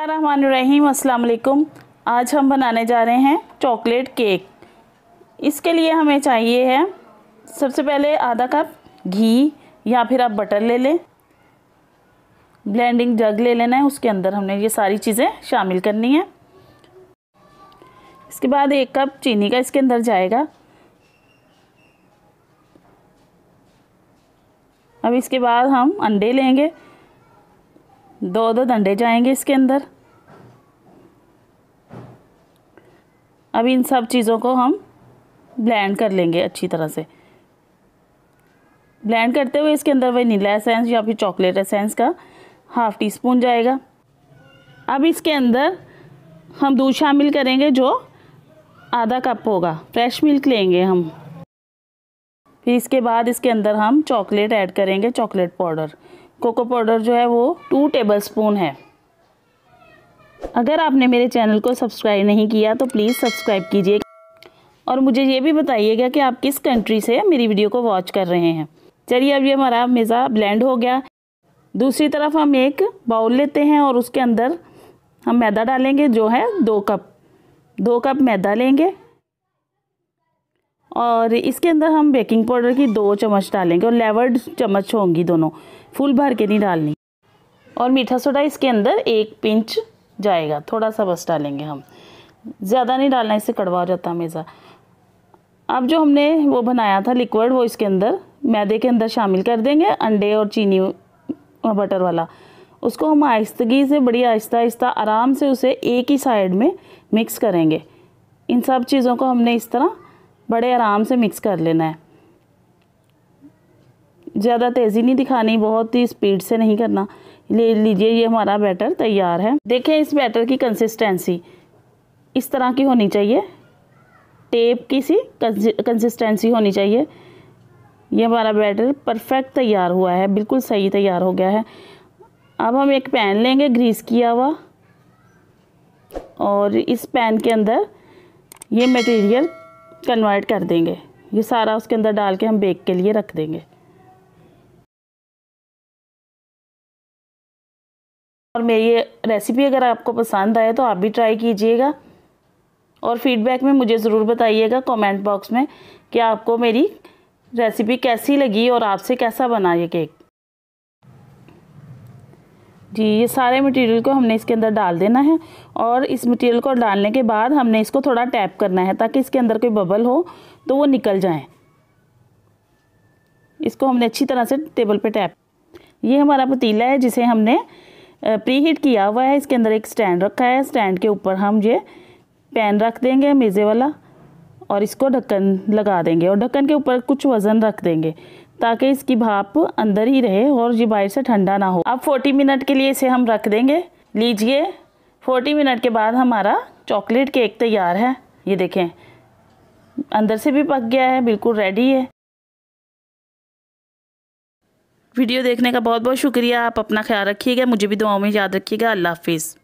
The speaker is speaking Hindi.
रहीम अस्सलाम वालेकुम आज हम बनाने जा रहे हैं चॉकलेट केक इसके लिए हमें चाहिए है सबसे पहले आधा कप घी या फिर आप बटर ले लें ब्लेंडिंग जग ले लेना है उसके अंदर हमने ये सारी चीज़ें शामिल करनी है इसके बाद एक कप चीनी का इसके अंदर जाएगा अब इसके बाद हम अंडे लेंगे दो दो डंडे जाएंगे इसके अंदर अब इन सब चीज़ों को हम ब्लेंड कर लेंगे अच्छी तरह से ब्लेंड करते हुए इसके अंदर वनीला एसेंस या फिर चॉकलेट एसेंस का हाफ़ टी स्पून जाएगा अब इसके अंदर हम दूध शामिल करेंगे जो आधा कप होगा फ्रेश मिल्क लेंगे हम फिर इसके बाद इसके अंदर हम चॉकलेट ऐड करेंगे चॉकलेट पाउडर कोको पाउडर जो है वो टू टेबल स्पून है अगर आपने मेरे चैनल को सब्सक्राइब नहीं किया तो प्लीज़ सब्सक्राइब कीजिए और मुझे ये भी बताइएगा कि आप किस कंट्री से मेरी वीडियो को वॉच कर रहे हैं चलिए अब ये हमारा मेज़ा ब्लेंड हो गया दूसरी तरफ हम एक बाउल लेते हैं और उसके अंदर हम मैदा डालेंगे जो है दो कप दो कप मैदा लेंगे और इसके अंदर हम बेकिंग पाउडर की दो चम्मच डालेंगे और लेवर्ड चम्मच होंगी दोनों फुल भर के नहीं डालनी और मीठा सोडा इसके अंदर एक पिंच जाएगा थोड़ा सा बस डालेंगे हम ज़्यादा नहीं डालना इससे कड़वा हो जाता हमेशा अब जो हमने वो बनाया था लिक्विड वो इसके अंदर मैदे के अंदर शामिल कर देंगे अंडे और चीनी बटर वाला उसको हम आहिस्तगी से बड़ी आहिस्ता आहिस्ता आराम से उसे एक ही साइड में मिक्स करेंगे इन सब चीज़ों को हमने इस तरह बड़े आराम से मिक्स कर लेना है ज़्यादा तेज़ी नहीं दिखानी बहुत ही स्पीड से नहीं करना ले लीजिए ये हमारा बैटर तैयार है देखें इस बैटर की कंसिस्टेंसी इस तरह की होनी चाहिए टेप की सी कंसिस्टेंसी होनी चाहिए ये हमारा बैटर परफेक्ट तैयार हुआ है बिल्कुल सही तैयार हो गया है अब हम एक पैन लेंगे ग्रीस किया हुआ और इस पैन के अंदर ये मटेरियल कन्वर्ट कर देंगे ये सारा उसके अंदर डाल के हम बेक के लिए रख देंगे और मेरी ये रेसिपी अगर आपको पसंद आए तो आप भी ट्राई कीजिएगा और फीडबैक में मुझे ज़रूर बताइएगा कमेंट बॉक्स में कि आपको मेरी रेसिपी कैसी लगी और आपसे कैसा बना ये केक जी ये सारे मटेरियल को हमने इसके अंदर डाल देना है और इस मटेरियल को डालने के बाद हमने इसको थोड़ा टैप करना है ताकि इसके अंदर कोई बबल हो तो वो निकल जाए इसको हमने अच्छी तरह से टेबल पे टैप ये हमारा पतीला है जिसे हमने प्री हीट किया हुआ है इसके अंदर एक स्टैंड रखा है स्टैंड के ऊपर हम ये पैन रख देंगे मेज़े वाला और इसको ढक्कन लगा देंगे और ढक्कन के ऊपर कुछ वज़न रख देंगे ताकि इसकी भाप अंदर ही रहे और ये बाहर से ठंडा ना हो अब 40 मिनट के लिए इसे हम रख देंगे लीजिए 40 मिनट के बाद हमारा चॉकलेट केक तैयार है ये देखें अंदर से भी पक गया है बिल्कुल रेडी है वीडियो देखने का बहुत बहुत शुक्रिया आप अपना ख्याल रखिएगा मुझे भी दुआओं में याद रखिएगा अल्लाह हाफिज़